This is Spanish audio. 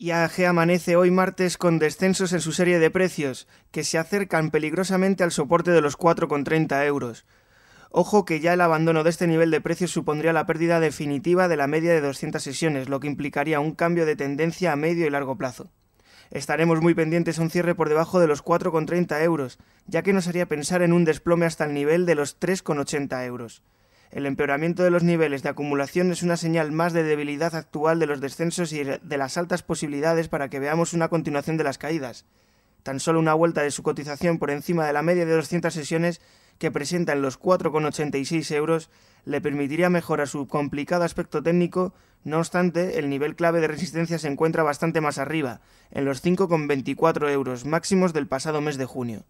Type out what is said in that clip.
IAG amanece hoy martes con descensos en su serie de precios, que se acercan peligrosamente al soporte de los 4,30 euros. Ojo que ya el abandono de este nivel de precios supondría la pérdida definitiva de la media de 200 sesiones, lo que implicaría un cambio de tendencia a medio y largo plazo. Estaremos muy pendientes a un cierre por debajo de los 4,30 euros, ya que nos haría pensar en un desplome hasta el nivel de los 3,80 euros. El empeoramiento de los niveles de acumulación es una señal más de debilidad actual de los descensos y de las altas posibilidades para que veamos una continuación de las caídas. Tan solo una vuelta de su cotización por encima de la media de 200 sesiones que presenta en los 4,86 euros le permitiría mejorar su complicado aspecto técnico, no obstante, el nivel clave de resistencia se encuentra bastante más arriba, en los 5,24 euros máximos del pasado mes de junio.